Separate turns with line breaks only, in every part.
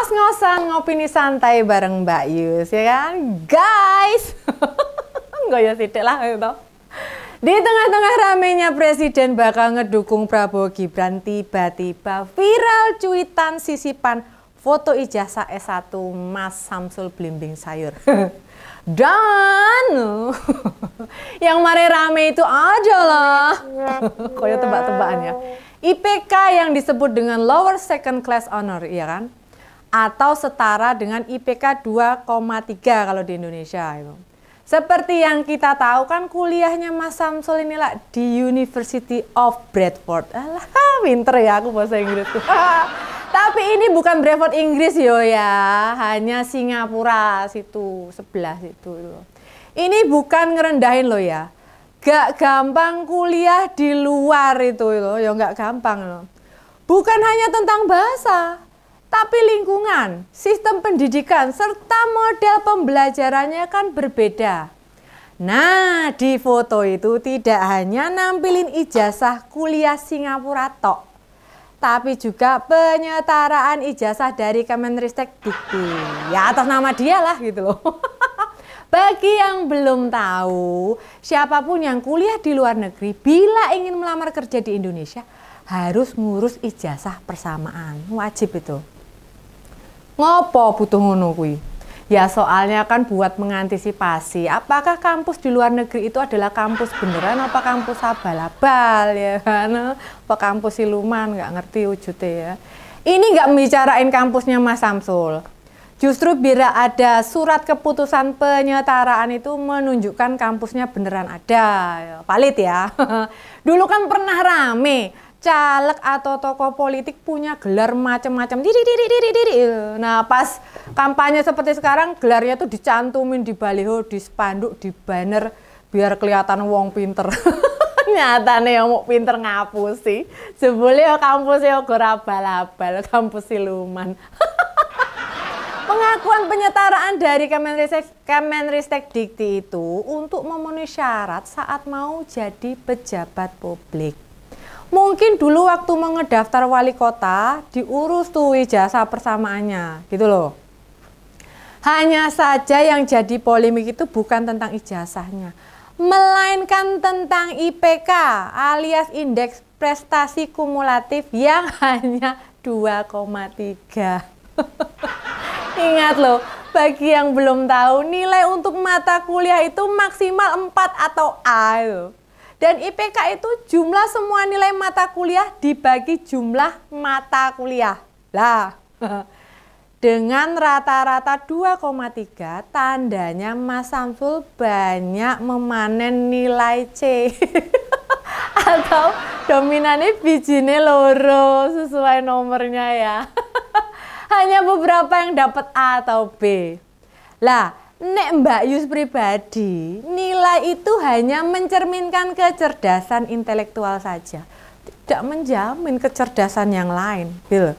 ngos-ngosan ngopi nih santai bareng Mbak Yus ya kan guys nggak ya sidik lah itu di tengah-tengah ramenya presiden bakal ngedukung Prabowo Gibran tiba-tiba viral cuitan sisipan foto ijazah S1 Mas Samsul Blimbing Sayur dan yang mare rame itu aja kok koyo ya tebak-tebakan ya IPK yang disebut dengan lower second class honor, iya kan? atau setara dengan IPK 2,3 kalau di Indonesia. Seperti yang kita tahu kan kuliahnya Mas Samsul inilah di University of Bradford. Alah, winter ya aku bahasa Inggris. Tapi ini bukan Bradford Inggris yo ya, hanya Singapura situ, sebelah situ. Ini bukan ngerendahin lo ya. Gak gampang kuliah di luar itu yo. ya gak gampang loh. Bukan hanya tentang bahasa, tapi lingkungan, sistem pendidikan, serta model pembelajarannya kan berbeda. Nah, di foto itu tidak hanya nampilin ijazah kuliah Singapura tok, tapi juga penyetaraan ijazah dari Kemenristek Dikti. Ya atas nama dia lah gitu loh. Bagi yang belum tahu, siapapun yang kuliah di luar negeri bila ingin melamar kerja di Indonesia harus ngurus ijazah persamaan. Wajib itu. Ngopo butuh ngono kuwi? Ya soalnya kan buat mengantisipasi, apakah kampus di luar negeri itu adalah kampus beneran apa kampus abal-abal ya kan? Apa kampus siluman, nggak ngerti wujudnya ya. Ini nggak membicarain kampusnya Mas Samsul. Justru bila ada surat keputusan penyetaraan itu menunjukkan kampusnya beneran ada, ya, valid ya. Dulu kan pernah rame, caleg atau tokoh politik punya gelar macam-macam. diri diri diri diri Nah, pas kampanye seperti sekarang gelarnya tuh dicantumin di baliho, di spanduk, di banner biar kelihatan wong pinter. Nyata nih yang mau pinter ngapusi. Sebuli ya kampus ya, gue rabal abal kampus siluman. Pengakuan penyetaraan dari Kemenristek, Kemenristek Dikti itu untuk memenuhi syarat saat mau jadi pejabat publik mungkin dulu waktu mengedaftar wali kota diurus tuh ijazah persamaannya gitu loh hanya saja yang jadi polemik itu bukan tentang ijazahnya melainkan tentang IPK alias indeks prestasi kumulatif yang hanya 2,3 ingat loh bagi yang belum tahu nilai untuk mata kuliah itu maksimal 4 atau A loh dan IPK itu jumlah semua nilai mata kuliah dibagi jumlah mata kuliah. Lah, dengan rata-rata 2,3 tandanya Mas Samsul banyak memanen nilai C atau dominannya bijine loro sesuai nomornya ya hanya beberapa yang dapat A atau B lah Nek Mbak Yus pribadi, nilai itu hanya mencerminkan kecerdasan intelektual saja. Tidak menjamin kecerdasan yang lain, bil.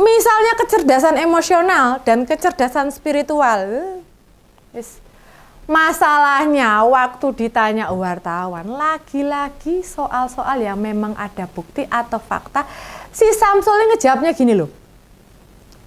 Misalnya kecerdasan emosional dan kecerdasan spiritual. Masalahnya waktu ditanya oh, wartawan, lagi-lagi soal-soal yang memang ada bukti atau fakta, si Samsul ngejawabnya gini loh.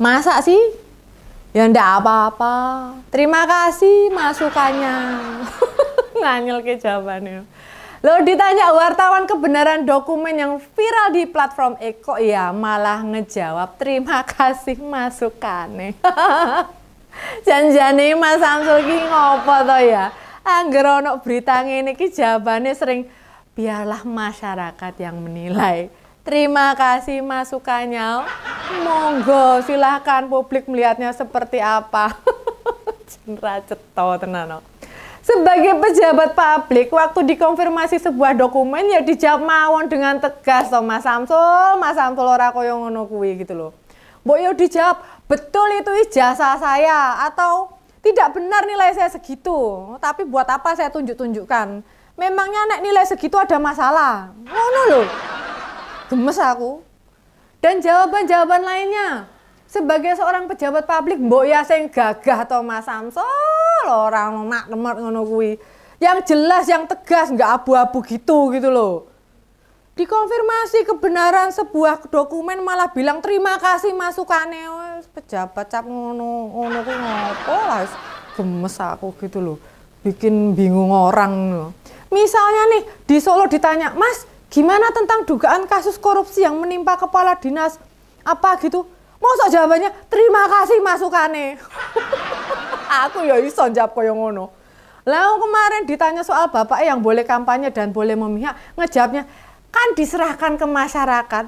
Masa sih Ya ndak apa-apa. Terima kasih masukannya. Nganyel ke jawabannya. Lo ditanya wartawan kebenaran dokumen yang viral di platform Eko ya malah ngejawab terima kasih masukannya. Janjane Mas Samsul ki ngopo to ya? Angger ono berita ngene ki jawabane sering biarlah masyarakat yang menilai. Terima kasih masukannya. Monggo, silahkan publik melihatnya seperti apa. Cendera ceto no. Oh. Sebagai pejabat publik, waktu dikonfirmasi sebuah dokumen ya dijawab mawon dengan tegas toh Mas Samsul, Mas Samsul ora koyo ngono kuwi gitu loh. Mbok yo dijawab, "Betul itu ijazah saya" atau "Tidak benar nilai saya segitu, tapi buat apa saya tunjuk-tunjukkan?" Memangnya anak nilai segitu ada masalah? Ngono loh. Gemes aku dan jawaban-jawaban lainnya. Sebagai seorang pejabat publik, mbok ya sing gagah atau Mas solo orang nak nemer ngono kuwi. Yang jelas, yang tegas, nggak abu-abu gitu gitu loh. Dikonfirmasi kebenaran sebuah dokumen malah bilang terima kasih masukane pejabat cap ngono ngono kuwi ngopo lah gemes aku gitu loh. Bikin bingung orang loh. Misalnya nih di Solo ditanya, "Mas, Gimana tentang dugaan kasus korupsi yang menimpa kepala dinas apa gitu? Masa jawabannya terima kasih masukane. Aku ya iso jawab koyo ngono. Lalu kemarin ditanya soal bapak yang boleh kampanye dan boleh memihak, ngejawabnya kan diserahkan ke masyarakat.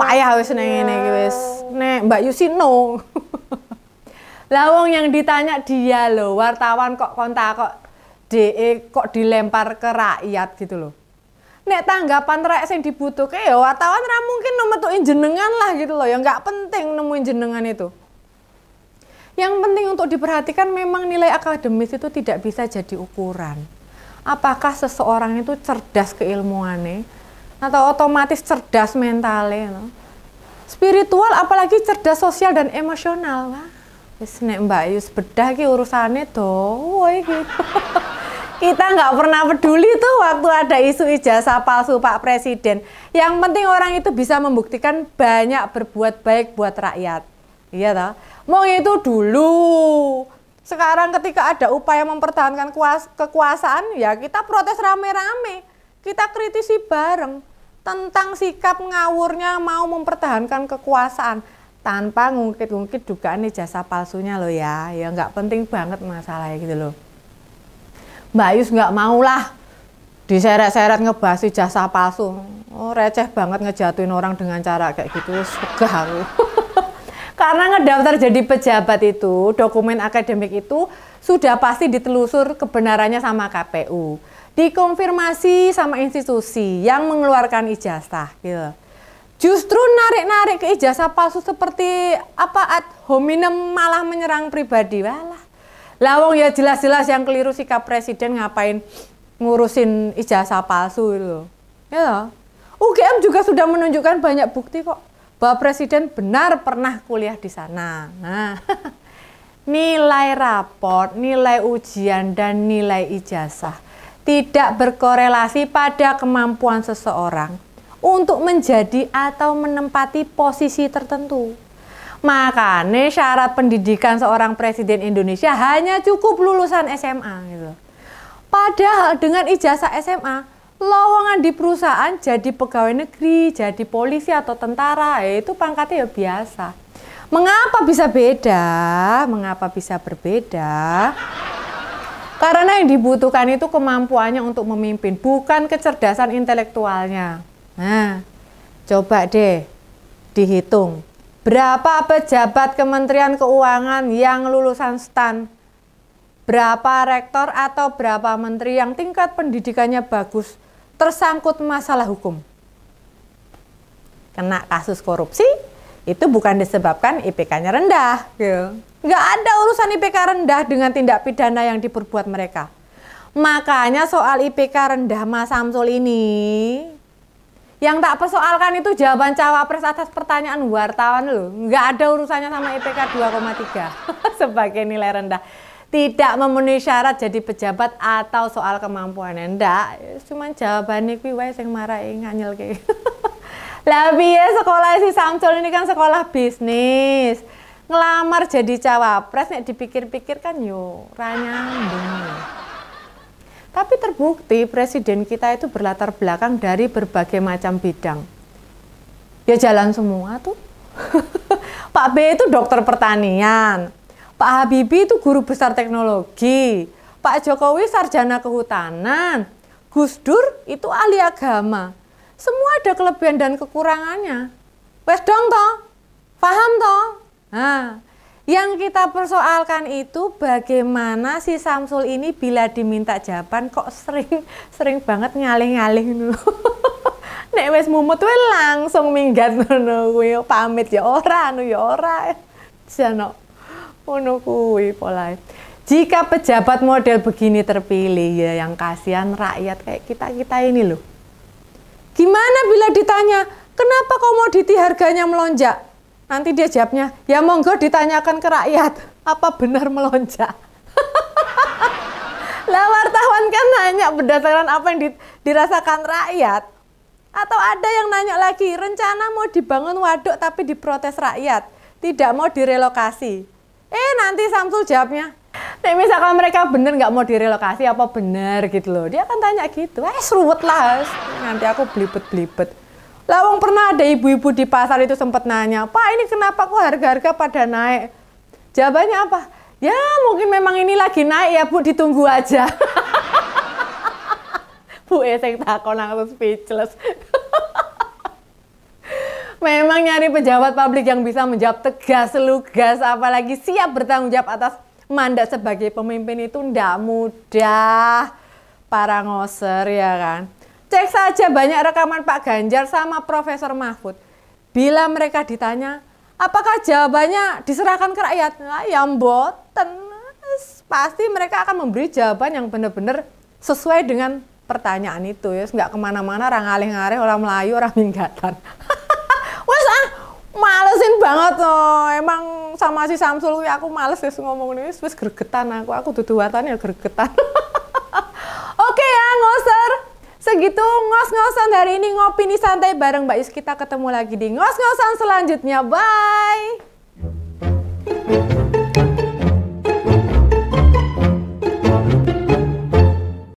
Payah wis neng ini wis. Nek Mbak Yusi no. Lawong yang ditanya dia loh, wartawan kok kontak kok DE kok dilempar ke rakyat gitu loh nek tanggapan rek sing dibutuhke ya wartawan ra mungkin nemetuin jenengan lah gitu loh ya nggak penting nemuin jenengan itu yang penting untuk diperhatikan memang nilai akademis itu tidak bisa jadi ukuran apakah seseorang itu cerdas keilmuannya atau otomatis cerdas mentalnya no? spiritual apalagi cerdas sosial dan emosional wah wis Mbak Yus bedah ki urusane tuh, woi gitu kita nggak pernah peduli tuh waktu ada isu ijazah palsu Pak Presiden. Yang penting orang itu bisa membuktikan banyak berbuat baik buat rakyat. Iya toh? Mau itu dulu. Sekarang ketika ada upaya mempertahankan kuas kekuasaan, ya kita protes rame-rame. Kita kritisi bareng tentang sikap ngawurnya mau mempertahankan kekuasaan tanpa ngungkit-ngungkit dugaan ijazah palsunya loh ya. Ya nggak penting banget masalahnya gitu loh. Mbak Yus nggak mau lah diseret-seret ngebahas jasa palsu. Oh, receh banget ngejatuhin orang dengan cara kayak gitu. Suka aku. Karena ngedaftar jadi pejabat itu, dokumen akademik itu sudah pasti ditelusur kebenarannya sama KPU. Dikonfirmasi sama institusi yang mengeluarkan ijazah gitu. Justru narik-narik ke ijazah palsu seperti apa ad hominem malah menyerang pribadi. Walah, Lawong ya jelas-jelas yang keliru sikap presiden ngapain ngurusin ijazah palsu itu. Ya. UGM juga sudah menunjukkan banyak bukti kok bahwa presiden benar pernah kuliah di sana. Nah, nilai raport, nilai ujian dan nilai ijazah tidak berkorelasi pada kemampuan seseorang untuk menjadi atau menempati posisi tertentu. Makanya syarat pendidikan seorang presiden Indonesia hanya cukup lulusan SMA gitu. Padahal dengan ijazah SMA, lowongan di perusahaan jadi pegawai negeri, jadi polisi atau tentara, ya itu pangkatnya ya biasa. Mengapa bisa beda? Mengapa bisa berbeda? Karena yang dibutuhkan itu kemampuannya untuk memimpin, bukan kecerdasan intelektualnya. Nah, coba deh dihitung Berapa pejabat Kementerian Keuangan yang lulusan STAN? Berapa rektor atau berapa menteri yang tingkat pendidikannya bagus tersangkut masalah hukum? Kena kasus korupsi, itu bukan disebabkan IPK-nya rendah. Yeah. Nggak ada urusan IPK rendah dengan tindak pidana yang diperbuat mereka. Makanya soal IPK rendah Mas Samsul ini, yang tak persoalkan itu jawaban cawapres atas pertanyaan wartawan loh. Nggak ada urusannya sama IPK 2,3 sebagai nilai rendah. Tidak memenuhi syarat jadi pejabat atau soal kemampuan. Ndak, cuman jawaban kuwi wae sing marai nganyel kayak. Lah piye sekolah si Samsul ini kan sekolah bisnis. Ngelamar jadi cawapres nih dipikir-pikir kan yo ra tapi terbukti presiden kita itu berlatar belakang dari berbagai macam bidang. Ya jalan semua tuh. Pak B itu dokter pertanian, Pak Habibie itu guru besar teknologi, Pak Jokowi sarjana kehutanan, Gus Dur itu ahli agama. Semua ada kelebihan dan kekurangannya. Wes dong toh, paham toh? Nah, yang kita persoalkan itu bagaimana si Samsul ini bila diminta jawaban kok sering sering banget ngalih-ngalih dulu. Nek wes mumut we langsung minggat ngono kuwi pamit ya ora anu ya ora. Jano ngono kuwi polae. Jika pejabat model begini terpilih ya yang kasihan rakyat kayak kita-kita ini loh. Gimana bila ditanya, kenapa komoditi harganya melonjak? Nanti dia jawabnya, ya monggo ditanyakan ke rakyat, apa benar melonjak? lah wartawan kan nanya berdasarkan apa yang dirasakan rakyat. Atau ada yang nanya lagi, rencana mau dibangun waduk tapi diprotes rakyat, tidak mau direlokasi. Eh nanti Samsul jawabnya, nih misalkan mereka bener nggak mau direlokasi apa bener gitu loh. Dia akan tanya gitu, eh seruwet lah. Nanti aku belibet blibet. Lawang pernah ada ibu-ibu di pasar itu sempat nanya, Pak ini kenapa kok harga-harga pada naik? Jawabannya apa? Ya mungkin memang ini lagi naik ya Bu, ditunggu aja. bu eseng eh, takon langsung speechless. memang nyari pejabat publik yang bisa menjawab tegas, lugas, apalagi siap bertanggung jawab atas mandat sebagai pemimpin itu ndak mudah. Para ngoser ya kan. Cek saja banyak rekaman Pak Ganjar sama Profesor Mahfud. Bila mereka ditanya, apakah jawabannya diserahkan ke rakyat? Nah, ya boten. Pasti mereka akan memberi jawaban yang benar-benar sesuai dengan pertanyaan itu. Ya. Nggak kemana-mana, orang ngalih ngareh orang Melayu, orang Minggatan. Wes ah, malesin banget loh. Emang sama si Samsul aku males ya ngomong ini, Wes gregetan aku. Aku tutuwatan ya gregetan. Oke okay, ya, usah. Segitu ngos-ngosan hari ini ngopi nih santai bareng Mbak Yus. Kita ketemu lagi di ngos-ngosan selanjutnya. Bye!